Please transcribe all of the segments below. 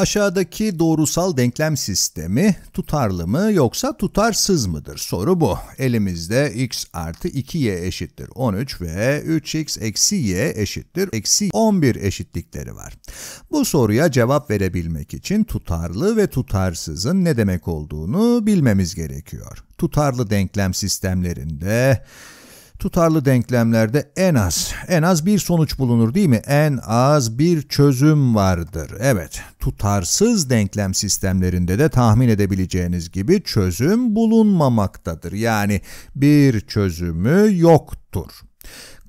Aşağıdaki doğrusal denklem sistemi tutarlı mı yoksa tutarsız mıdır? Soru bu. Elimizde x artı 2y eşittir 13 ve 3x eksi y eşittir eksi 11 eşitlikleri var. Bu soruya cevap verebilmek için tutarlı ve tutarsızın ne demek olduğunu bilmemiz gerekiyor. Tutarlı denklem sistemlerinde tutarlı denklemlerde en az en az bir sonuç bulunur değil mi? En az bir çözüm vardır. Evet, tutarsız denklem sistemlerinde de tahmin edebileceğiniz gibi çözüm bulunmamaktadır. Yani bir çözümü yoktur.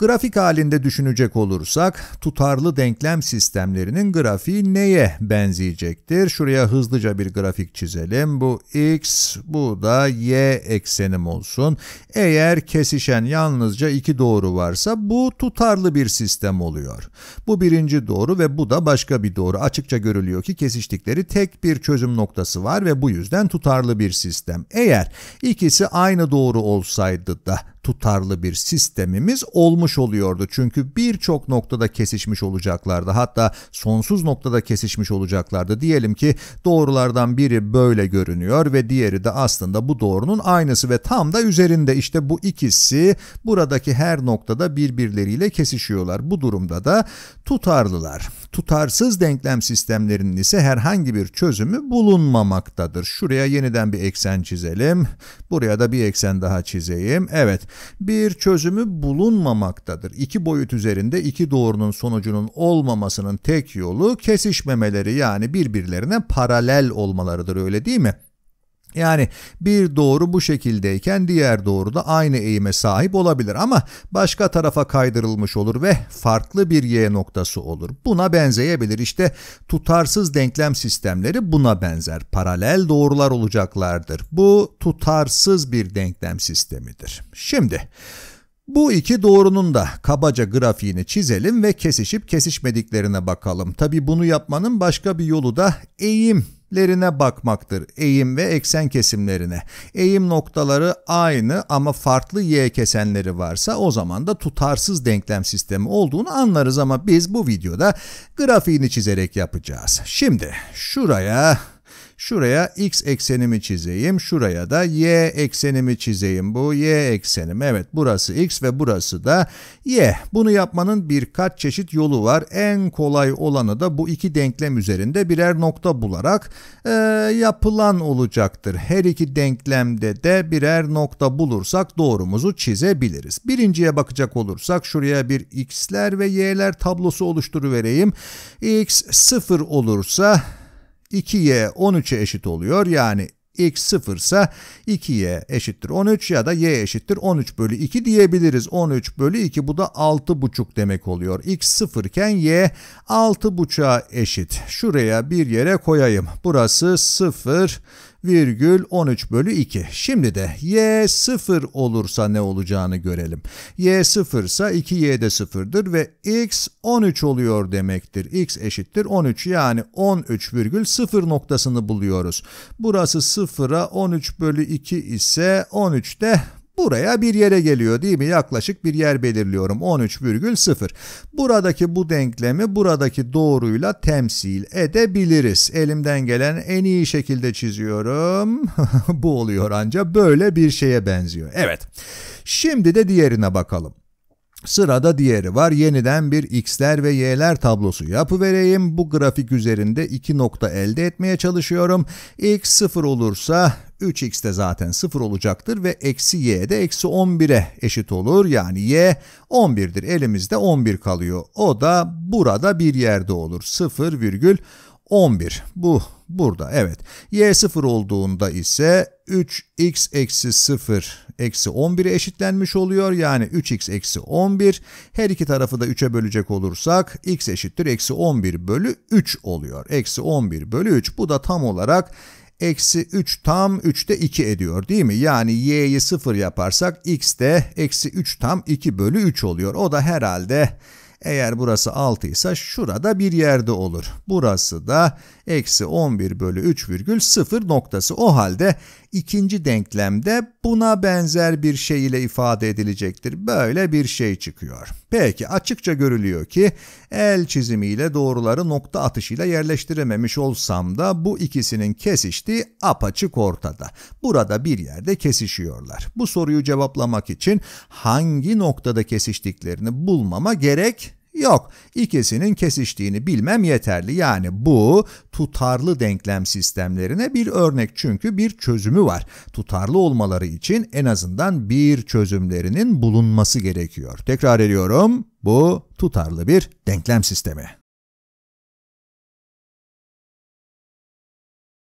Grafik halinde düşünecek olursak tutarlı denklem sistemlerinin grafiği neye benzeyecektir? Şuraya hızlıca bir grafik çizelim. Bu x, bu da y eksenim olsun. Eğer kesişen yalnızca iki doğru varsa bu tutarlı bir sistem oluyor. Bu birinci doğru ve bu da başka bir doğru. Açıkça görülüyor ki kesiştikleri tek bir çözüm noktası var ve bu yüzden tutarlı bir sistem. Eğer ikisi aynı doğru olsaydı da tutarlı bir sistemimiz olmuş oluyordu. Çünkü birçok noktada kesişmiş olacaklardı. Hatta sonsuz noktada kesişmiş olacaklardı. Diyelim ki doğrulardan biri böyle görünüyor ve diğeri de aslında bu doğrunun aynısı ve tam da üzerinde işte bu ikisi buradaki her noktada birbirleriyle kesişiyorlar. Bu durumda da tutarlılar. Tutarsız denklem sistemlerinin ise herhangi bir çözümü bulunmamaktadır. Şuraya yeniden bir eksen çizelim. Buraya da bir eksen daha çizeyim. Evet bir çözümü bulunmamaktadır. İki boyut üzerinde iki doğrunun sonucunun olmamasının tek yolu kesişmemeleri yani birbirlerine paralel olmalarıdır öyle değil mi? Yani bir doğru bu şekildeyken diğer doğru da aynı eğime sahip olabilir ama başka tarafa kaydırılmış olur ve farklı bir y noktası olur. Buna benzeyebilir işte tutarsız denklem sistemleri buna benzer paralel doğrular olacaklardır. Bu tutarsız bir denklem sistemidir. Şimdi bu iki doğrunun da kabaca grafiğini çizelim ve kesişip kesişmediklerine bakalım. Tabi bunu yapmanın başka bir yolu da eğim lerine bakmaktır. Eğim ve eksen kesimlerine. Eğim noktaları aynı ama farklı y kesenleri varsa o zaman da tutarsız denklem sistemi olduğunu anlarız ama biz bu videoda grafiğini çizerek yapacağız. Şimdi şuraya Şuraya x eksenimi çizeyim. Şuraya da y eksenimi çizeyim. Bu y eksenim. Evet burası x ve burası da y. Bunu yapmanın birkaç çeşit yolu var. En kolay olanı da bu iki denklem üzerinde birer nokta bularak e, yapılan olacaktır. Her iki denklemde de birer nokta bulursak doğrumuzu çizebiliriz. Birinciye bakacak olursak şuraya bir x'ler ve y'ler tablosu oluşturuvereyim. x 0 olursa 2y 13'e eşit oluyor. Yani x 0 ise 2y eşittir 13 ya da y eşittir 13 bölü 2 diyebiliriz. 13 bölü 2 bu da 6,5 demek oluyor. x 0 iken y 6,5'a eşit. Şuraya bir yere koyayım. Burası 0 virgül 13 bölü 2. Şimdi de y 0 olursa ne olacağını görelim. y 0 ise 2y de 0'dır ve x 13 oluyor demektir. x eşittir 13 yani 13 virgül 0 noktasını buluyoruz. Burası 0'a 13 bölü 2 ise 13 de Buraya bir yere geliyor değil mi? Yaklaşık bir yer belirliyorum. 13,0. Buradaki bu denklemi buradaki doğruyla temsil edebiliriz. Elimden gelen en iyi şekilde çiziyorum. bu oluyor ancak böyle bir şeye benziyor. Evet. Şimdi de diğerine bakalım. Sırada diğeri var. Yeniden bir x'ler ve y'ler tablosu yapıvereyim. Bu grafik üzerinde iki nokta elde etmeye çalışıyorum. x 0 olursa 3x de zaten 0 olacaktır ve eksi y de eksi 11'e eşit olur. Yani y 11'dir. Elimizde 11 kalıyor. O da burada bir yerde olur. 0,11. 11. Bu burada evet. Y 0 olduğunda ise 3x eksi 0 eksi 11'e eşitlenmiş oluyor. Yani 3x eksi 11. Her iki tarafı da 3'e bölecek olursak x eşittir eksi 11 bölü 3 oluyor. Eksi 11 bölü 3. Bu da tam olarak eksi 3 tam 3'te 2 ediyor değil mi? Yani y'yi 0 yaparsak x de eksi 3 tam 2 bölü 3 oluyor. O da herhalde eğer burası 6 ise şurada bir yerde olur. Burası da eksi 11 bölü 3,0 noktası. O halde ikinci denklemde buna benzer bir şey ile ifade edilecektir. Böyle bir şey çıkıyor. Peki açıkça görülüyor ki el çizimiyle doğruları nokta atışıyla yerleştirememiş olsam da bu ikisinin kesiştiği apaçık ortada. Burada bir yerde kesişiyorlar. Bu soruyu cevaplamak için hangi noktada kesiştiklerini bulmama gerek Yok, ikisinin kesiştiğini bilmem yeterli. Yani bu tutarlı denklem sistemlerine bir örnek çünkü bir çözümü var. Tutarlı olmaları için en azından bir çözümlerinin bulunması gerekiyor. Tekrar ediyorum, bu tutarlı bir denklem sistemi.